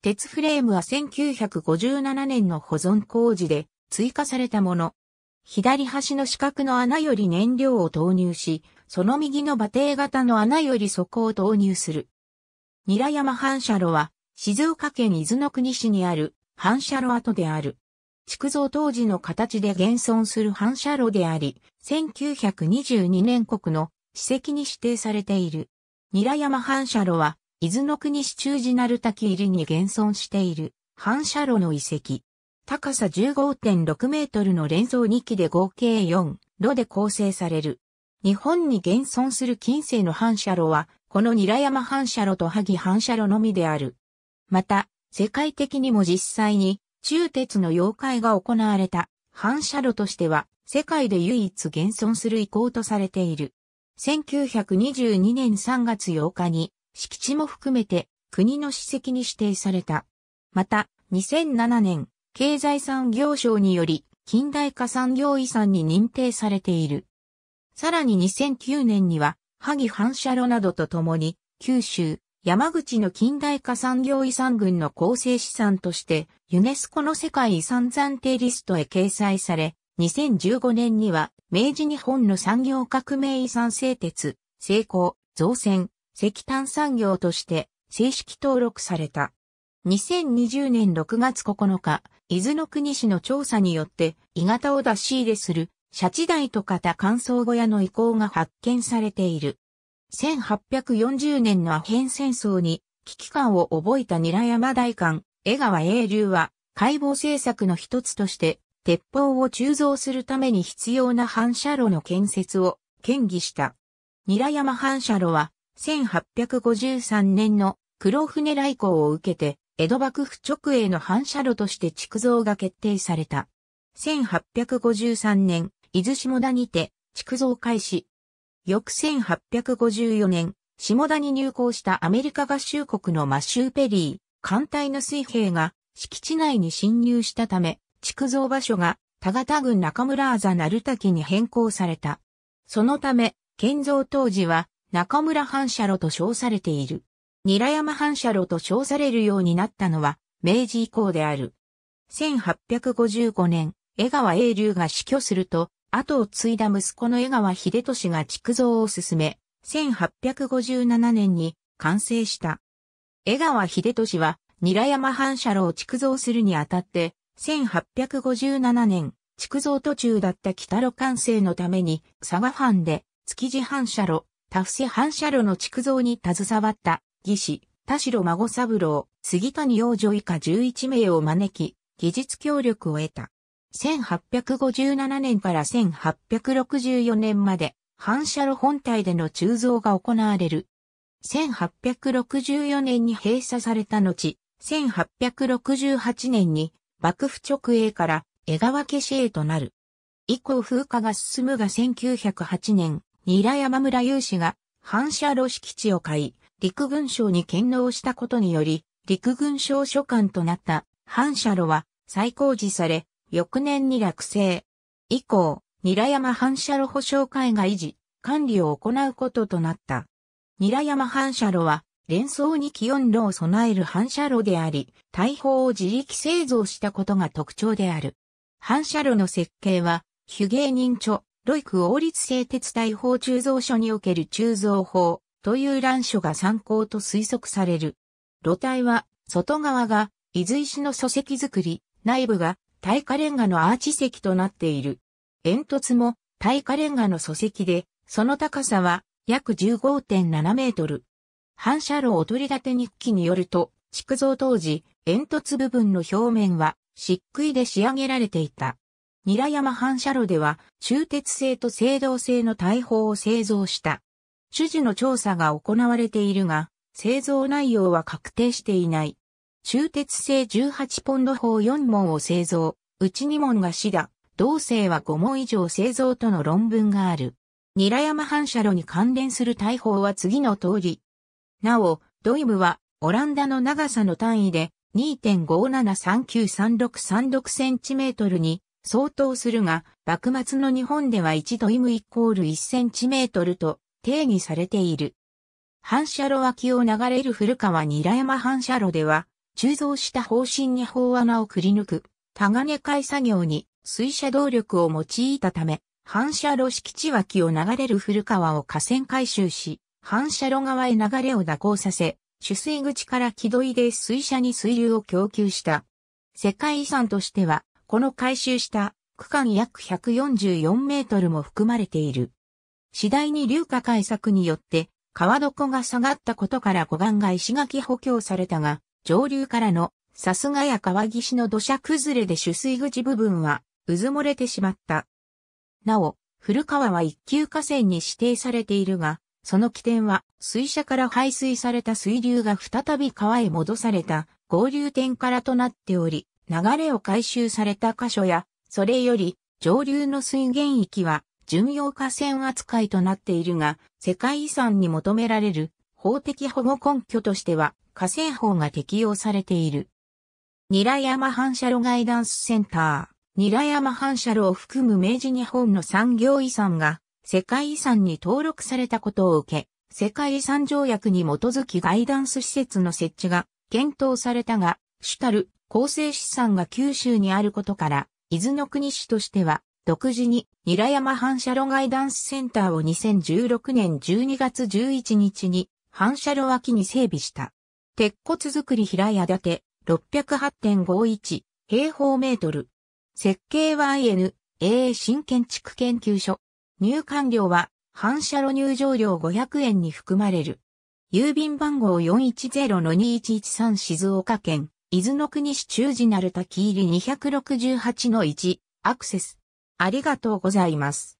鉄フレームは1957年の保存工事で追加されたもの。左端の四角の穴より燃料を投入し、その右の馬蹄型の穴より底を投入する。ニラ山反射炉は静岡県伊豆の国市にある反射炉跡である。築造当時の形で現存する反射炉であり、1922年国の史跡に指定されている。ニラ山反射炉は伊豆の国市中な鳴滝入りに現存している反射炉の遺跡。高さ15.6メートルの連想2基で合計4炉で構成される。日本に現存する近世の反射炉は、このニラ山反射炉と萩反射炉のみである。また、世界的にも実際に中鉄の妖怪が行われた反射炉としては、世界で唯一現存する遺構とされている。1922年3月8日に敷地も含めて国の史跡に指定された。また、2007年、経済産業省により近代化産業遺産に認定されている。さらに2009年には、萩反射炉などとともに、九州、山口の近代化産業遺産群の構成資産として、ユネスコの世界遺産暫定リストへ掲載され、2015年には、明治日本の産業革命遺産製鉄、成功、造船、石炭産業として正式登録された。2020年6月9日、伊豆の国市の調査によって、鋳型を出し入れする、シャチ台と型乾燥小屋の遺構が発見されている。1840年のアヘン戦争に危機感を覚えた韮山大官、江川英流は、解剖政策の一つとして、鉄砲を鋳造するために必要な反射炉の建設を建議した。韮山反射炉は、1853年の黒船来航を受けて、江戸幕府直営の反射炉として築造が決定された。1853年、伊豆下田にて、築造開始。翌1854年、下田に入港したアメリカ合衆国のマシューペリー、艦隊の水兵が敷地内に侵入したため、築造場所が田形郡中村あざ鳴滝に変更された。そのため、建造当時は中村反射炉と称されている。ラ山反射炉と称されるようになったのは、明治以降である。1855年、江川英龍が死去すると、後を継いだ息子の江川秀俊が築造を進め、1857年に完成した。江川秀俊は、ラ山反射炉を築造するにあたって、1857年、築造途中だった北路完成のために、佐賀藩で、築地反射炉、タフセ反射炉の築造に携わった技師、田代孫三郎、杉谷養女以下11名を招き、技術協力を得た。1857年から1864年まで、反射炉本体での鋳造が行われる。1864年に閉鎖された後、1868年に幕府直営から江川家市営となる。以降風化が進むが1908年、韮山村有志が反射炉敷地を買い、陸軍省に献納したことにより、陸軍省所管となった反射炉は再工事され、翌年に落成。以降、韮山反射炉保証会が維持、管理を行うこととなった。韮山反射炉は、連想に気温炉を備える反射炉であり、大砲を自力製造したことが特徴である。反射炉の設計は、手芸人著、ロイク王立製鉄大砲鋳造所における鋳造法という乱所が参考と推測される。露体は、外側が、伊豆石の礎石作り、内部が、耐火レンガのアーチ石となっている。煙突も、耐火レンガの礎石で、その高さは、約15.7メートル。反射炉を取り立て日記によると、築造当時、煙突部分の表面は、漆喰で仕上げられていた。ニラ山反射炉では、鋳鉄製と青銅製の大砲を製造した。種々の調査が行われているが、製造内容は確定していない。鋳鉄製18ポンド砲4門を製造、うち2門が死だ、同製は5門以上製造との論文がある。ニラ山反射炉に関連する大砲は次の通り。なお、ドイムは、オランダの長さの単位で、2.57393636センチメートルに相当するが、幕末の日本では1度ムイコール1センチメートルと定義されている。反射炉脇を流れる古川にら山反射炉では、鋳造した方針に砲穴をくり抜く、タガネ解作業に水車動力を用いたため、反射炉敷地脇を流れる古川を河川回収し、反射炉側へ流れを蛇行させ、取水口から木取りで水車に水流を供給した。世界遺産としては、この回収した区間約144メートルも含まれている。次第に流下改作によって川床が下がったことから護岸が石垣補強されたが、上流からのさすがや川岸の土砂崩れで取水口部分は渦漏れてしまった。なお、古川は一級河川に指定されているが、その起点は水車から排水された水流が再び川へ戻された合流点からとなっており、流れを回収された箇所や、それより上流の水源域は巡洋河川扱いとなっているが、世界遺産に求められる法的保護根拠としては、河川法が適用されている。ニラ山反射炉ガイダンスセンター。ニラ山反射炉を含む明治日本の産業遺産が世界遺産に登録されたことを受け、世界遺産条約に基づきガイダンス施設の設置が検討されたが、主たる構成資産が九州にあることから、伊豆の国市としては、独自に、韮山反射炉ガイダンスセンターを2016年12月11日に、反射炉脇に整備した。鉄骨造り平屋建て、608.51平方メートル。設計は INA 新建築研究所。入館料は反射炉入場料500円に含まれる。郵便番号410-2113静岡県伊豆の国市中寺なる滝入り268の1、アクセス。ありがとうございます。